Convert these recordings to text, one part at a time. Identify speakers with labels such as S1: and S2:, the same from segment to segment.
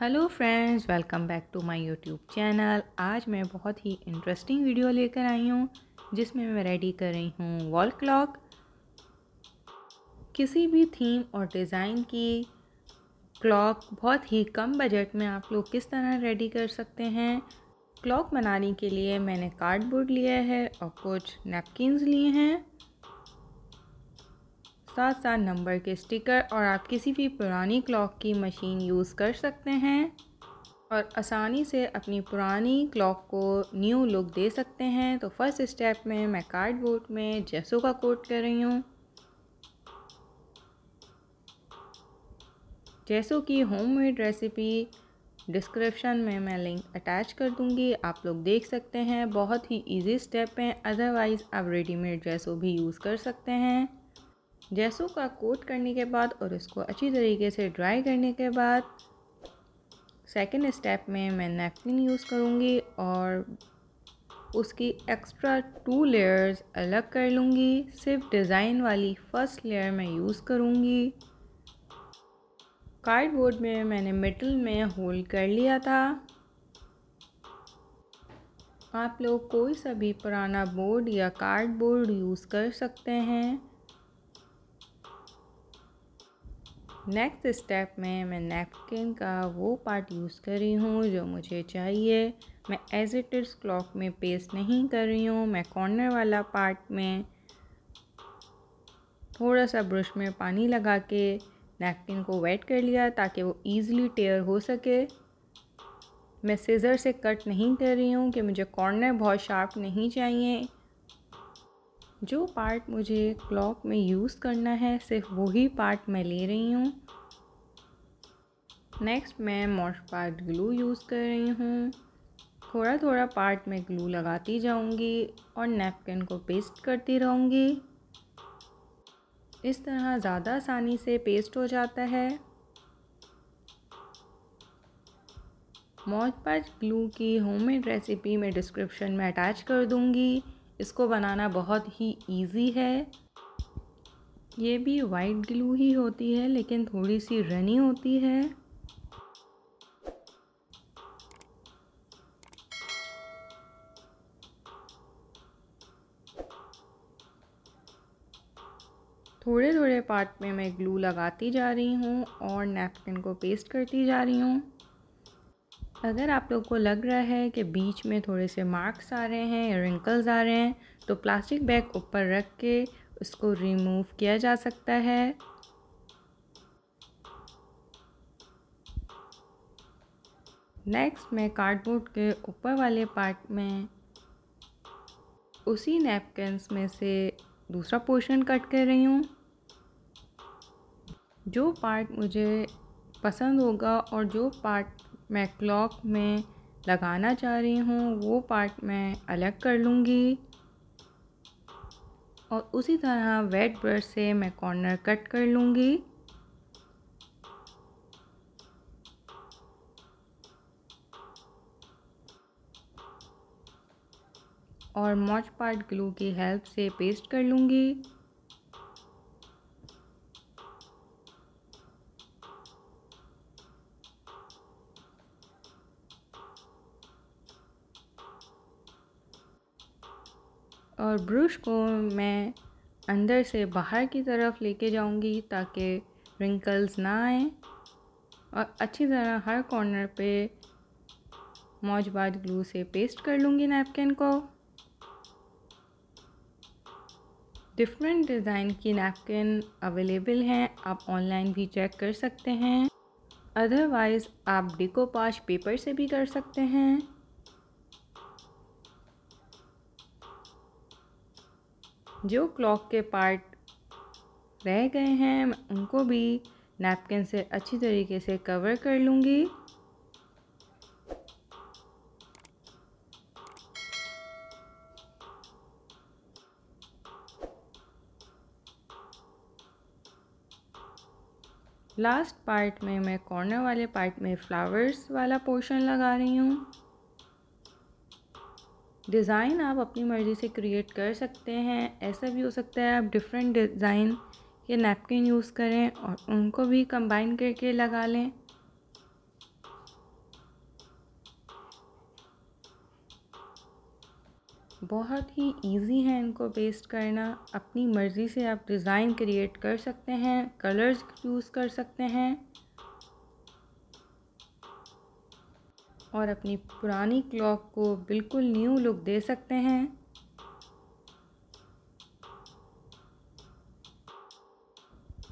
S1: hello friends welcome back to my YouTube channel आज मैं बहुत ही इंटरेस्टिंग वीडियो लेकर आई हूँ जिसमें मैं रेडी कर रही हूँ वॉल क्लॉक किसी भी थीम और डिज़ाइन की क्लॉक बहुत ही कम बजट में आप लोग किस तरह रेडी कर सकते हैं क्लॉक बनाने के लिए मैंने कार्डबोर्ड लिया है और कुछ नैपकिन्स लिए हैं साथ साथ नंबर के स्टिकर और आप किसी भी पुरानी क्लॉक की मशीन यूज़ कर सकते हैं और आसानी से अपनी पुरानी क्लॉक को न्यू लुक दे सकते हैं तो फर्स्ट स्टेप में मैं कार्डबोर्ड में जैसो का कोट कर रही हूँ जैसो की होममेड रेसिपी डिस्क्रिप्शन में मैं लिंक अटैच कर दूंगी आप लोग देख सकते हैं बहुत ही इजी स्टेप है अदरवाइज़ आप रेडीमेड जैसो भी यूज़ कर सकते हैं जैसो का कोट करने के बाद और इसको अच्छी तरीके से ड्राई करने के बाद सेकेंड स्टेप में मैं नैपकिन यूज़ करूँगी और उसकी एक्स्ट्रा टू लेयर्स अलग कर लूँगी सिर्फ डिज़ाइन वाली फ़र्स्ट लेयर मैं यूज़ करूँगी कार्डबोर्ड में मैंने मिडल में होल कर लिया था आप लोग कोई सा भी पुराना बोर्ड या कार्डबोर्ड यूज़ कर सकते हैं नेक्स्ट स्टेप में मैं नैपकिन का वो पार्ट यूज़ कर रही हूँ जो मुझे चाहिए मैं एज इट इज़ क्लॉक में पेस्ट नहीं कर रही हूँ मैं कॉर्नर वाला पार्ट में थोड़ा सा ब्रश में पानी लगा के नैपकिन को वेट कर लिया ताकि वो ईज़िली टेयर हो सके मैं सीज़र से कट नहीं कर रही हूँ कि मुझे कॉर्नर बहुत शार्प नहीं चाहिए जो पार्ट मुझे क्लॉक में यूज़ करना है सिर्फ वही पार्ट मैं ले रही हूँ नेक्स्ट मैं मॉश पार्ट ग्लू यूज़ कर रही हूँ थोड़ा थोड़ा पार्ट में ग्लू लगाती जाऊँगी और नैपकिन को पेस्ट करती रहूँगी इस तरह ज़्यादा आसानी से पेस्ट हो जाता है मौज पार्ट ग्लू की होममेड रेसिपी मैं डिस्क्रिप्शन में अटैच कर दूँगी इसको बनाना बहुत ही इजी है ये भी वाइट ग्लू ही होती है लेकिन थोड़ी सी रनी होती है थोड़े थोड़े पार्ट में मैं ग्लू लगाती जा रही हूँ और नैपकिन को पेस्ट करती जा रही हूँ अगर आप लोग को लग रहा है कि बीच में थोड़े से मार्क्स आ रहे हैं या रिंकल्स आ रहे हैं तो प्लास्टिक बैग ऊपर रख के उसको रिमूव किया जा सकता है नेक्स्ट मैं कार्डबोर्ड के ऊपर वाले पार्ट में उसी नेपकिनस में से दूसरा पोर्शन कट कर रही हूँ जो पार्ट मुझे पसंद होगा और जो पार्ट मैं क्लॉक में लगाना चाह रही हूँ वो पार्ट मैं अलग कर लूँगी और उसी तरह वेट ब्रश से मैं कॉर्नर कट कर लूँगी और मॉच पार्ट ग्लू की हेल्प से पेस्ट कर लूँगी और ब्रश को मैं अंदर से बाहर की तरफ लेके जाऊंगी ताकि रिंकल्स ना आए और अच्छी तरह हर कॉर्नर पे मौजबाद ग्लू से पेस्ट कर लूँगी नैपकिन को डिफरेंट डिज़ाइन की नैपकिन अवेलेबल हैं आप ऑनलाइन भी चेक कर सकते हैं अदरवाइज़ आप डिकोपाश पेपर से भी कर सकते हैं जो क्लॉक के पार्ट रह गए हैं उनको भी नैपकिन से अच्छी तरीके से कवर कर लूँगी लास्ट पार्ट में मैं कॉर्नर वाले पार्ट में फ्लावर्स वाला पोर्शन लगा रही हूँ डिज़ाइन आप अपनी मर्ज़ी से क्रिएट कर सकते हैं ऐसा भी हो सकता है आप डिफरेंट डिज़ाइन के नैपकिन यूज़ करें और उनको भी कंबाइन करके लगा लें बहुत ही इजी है इनको पेस्ट करना अपनी मर्ज़ी से आप डिज़ाइन क्रिएट कर सकते हैं कलर्स यूज़ कर सकते हैं और अपनी पुरानी क्लॉक को बिल्कुल न्यू लुक दे सकते हैं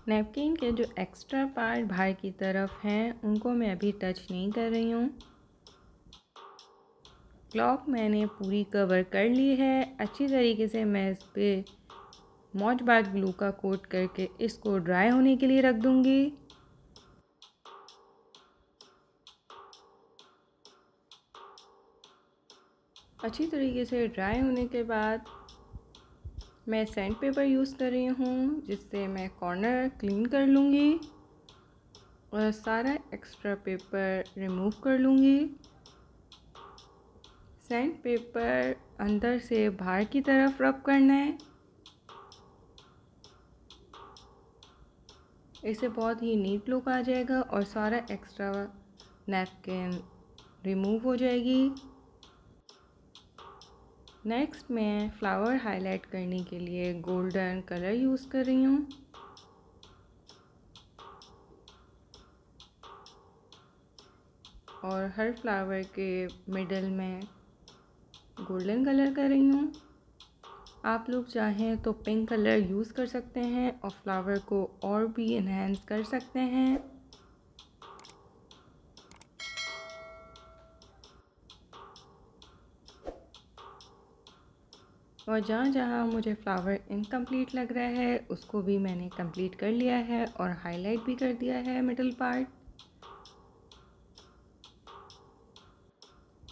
S1: नैपकिन के जो एक्स्ट्रा पार्ट बाहर की तरफ हैं उनको मैं अभी टच नहीं कर रही हूँ क्लॉक मैंने पूरी कवर कर ली है अच्छी तरीके से मैं इस पर मौज बाग ग्लू का कोट करके इसको ड्राई होने के लिए रख दूँगी अच्छी तरीके से ड्राई होने के बाद मैं सैंड पेपर यूज़ कर रही हूँ जिससे मैं कॉर्नर क्लीन कर लूँगी और सारा एक्स्ट्रा पेपर रिमूव कर लूँगी सैंड पेपर अंदर से बाहर की तरफ रब करना है इसे बहुत ही नीट लुक आ जाएगा और सारा एक्स्ट्रा नैपकिन रिमूव हो जाएगी नेक्स्ट मैं फ्लावर हाईलाइट करने के लिए गोल्डन कलर यूज़ कर रही हूँ और हर फ्लावर के मिडल में गोल्डन कलर कर रही हूँ आप लोग चाहें तो पिंक कलर यूज़ कर सकते हैं और फ्लावर को और भी इन्हेंस कर सकते हैं और जहाँ जहाँ मुझे फ्लावर इनकम्प्लीट लग रहा है उसको भी मैंने कंप्लीट कर लिया है और हाईलाइट भी कर दिया है मिडल पार्ट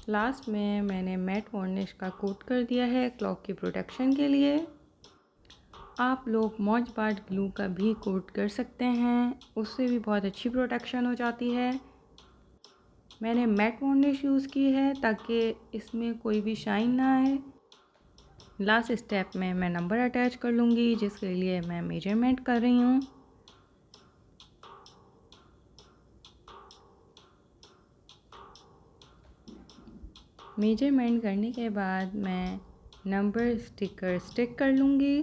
S1: लास्ट में मैंने मैट वार्निश का कोट कर दिया है क्लॉक की प्रोटेक्शन के लिए आप लोग मौज बाट ग्लू का भी कोट कर सकते हैं उससे भी बहुत अच्छी प्रोटेक्शन हो जाती है मैंने मैट वार्निश यूज़ की है ताकि इसमें कोई भी शाइन ना आए लास्ट स्टेप में मैं नंबर अटैच कर लूँगी जिसके लिए मैं मेजरमेंट कर रही हूँ मेजरमेंट करने के बाद मैं नंबर स्टिकर स्टिक कर लूँगी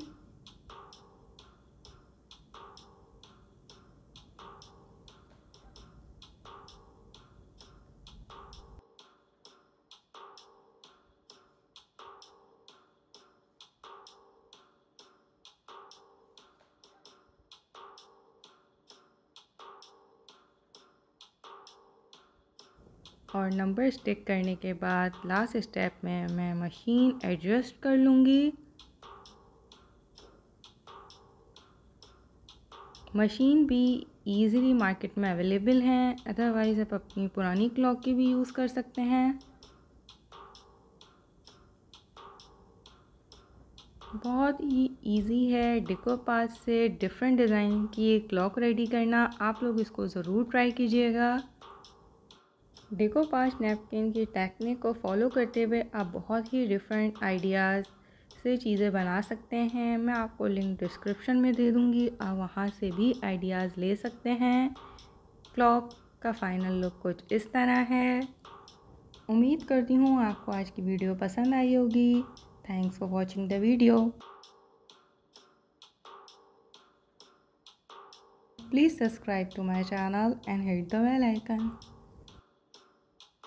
S1: और नंबर स्टिक करने के बाद लास्ट स्टेप में मैं मशीन एडजस्ट कर लूँगी मशीन भी ईज़िली मार्केट में अवेलेबल हैं अदरवाइज़ आप अपनी पुरानी क्लॉक की भी यूज़ कर सकते हैं बहुत ही इजी है डिको पास से डिफरेंट डिज़ाइन की एक क्लॉक रेडी करना आप लोग इसको ज़रूर ट्राई कीजिएगा डिकोपाश नैपकिन की टेक्निक को फॉलो करते हुए आप बहुत ही डिफरेंट आइडियाज़ से चीज़ें बना सकते हैं मैं आपको लिंक डिस्क्रिप्शन में दे दूँगी आप वहाँ से भी आइडियाज़ ले सकते हैं क्लॉक का फाइनल लुक कुछ इस तरह है उम्मीद करती हूँ आपको आज की वीडियो पसंद आई होगी thanks for watching the video please subscribe to my channel and hit the bell icon